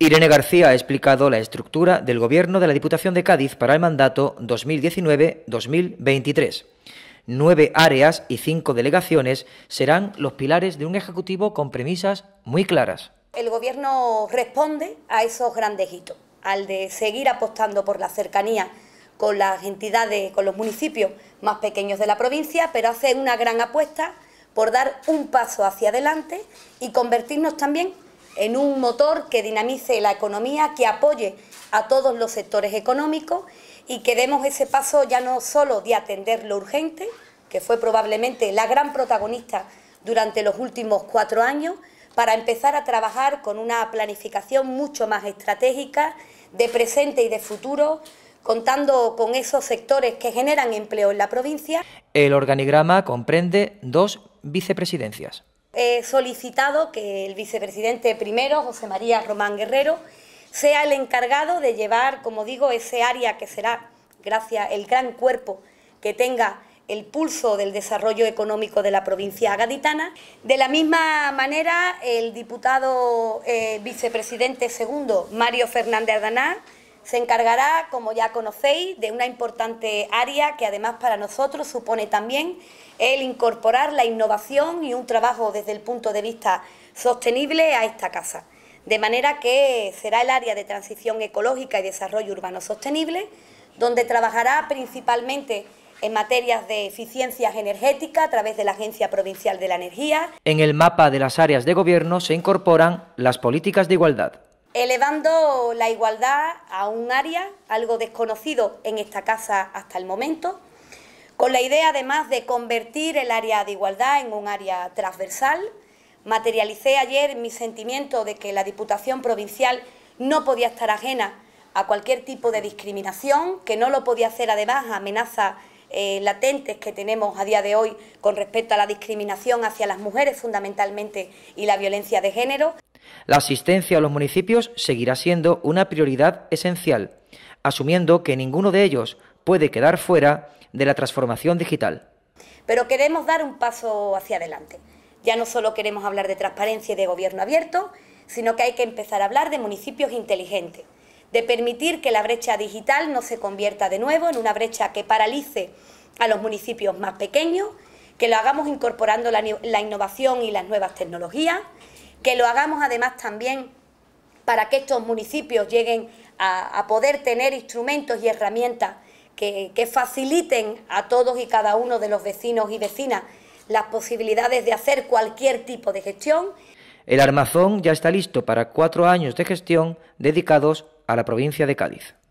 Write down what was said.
Irene García ha explicado la estructura del Gobierno de la Diputación de Cádiz para el mandato 2019-2023. Nueve áreas y cinco delegaciones serán los pilares de un Ejecutivo con premisas muy claras. El Gobierno responde a esos grandes hitos, al de seguir apostando por la cercanía con las entidades, con los municipios más pequeños de la provincia, pero hace una gran apuesta por dar un paso hacia adelante y convertirnos también en un motor que dinamice la economía, que apoye a todos los sectores económicos y que demos ese paso ya no solo de atender lo urgente, que fue probablemente la gran protagonista durante los últimos cuatro años, para empezar a trabajar con una planificación mucho más estratégica de presente y de futuro, contando con esos sectores que generan empleo en la provincia. El organigrama comprende dos vicepresidencias. He solicitado que el vicepresidente primero, José María Román Guerrero, sea el encargado de llevar, como digo, ese área que será, gracias al gran cuerpo que tenga el pulso del desarrollo económico de la provincia gaditana. De la misma manera, el diputado eh, vicepresidente segundo, Mario Fernández Adanar. Se encargará, como ya conocéis, de una importante área que además para nosotros supone también el incorporar la innovación y un trabajo desde el punto de vista sostenible a esta casa. De manera que será el área de transición ecológica y desarrollo urbano sostenible, donde trabajará principalmente en materias de eficiencias energéticas a través de la Agencia Provincial de la Energía. En el mapa de las áreas de gobierno se incorporan las políticas de igualdad elevando la igualdad a un área algo desconocido en esta casa hasta el momento, con la idea además de convertir el área de igualdad en un área transversal. Materialicé ayer mi sentimiento de que la Diputación Provincial no podía estar ajena a cualquier tipo de discriminación, que no lo podía hacer además a amenazas eh, latentes que tenemos a día de hoy con respecto a la discriminación hacia las mujeres fundamentalmente y la violencia de género. La asistencia a los municipios seguirá siendo una prioridad esencial, asumiendo que ninguno de ellos puede quedar fuera de la transformación digital. Pero queremos dar un paso hacia adelante. Ya no solo queremos hablar de transparencia y de gobierno abierto, sino que hay que empezar a hablar de municipios inteligentes, de permitir que la brecha digital no se convierta de nuevo en una brecha que paralice a los municipios más pequeños, que lo hagamos incorporando la, innovación y las nuevas tecnologías que lo hagamos además también para que estos municipios lleguen a, poder tener instrumentos y herramientas que, faciliten a todos y cada uno de los vecinos y vecinas las posibilidades de hacer cualquier tipo de gestión. El armazón ya está listo para cuatro años de gestión dedicados a la provincia de Cádiz.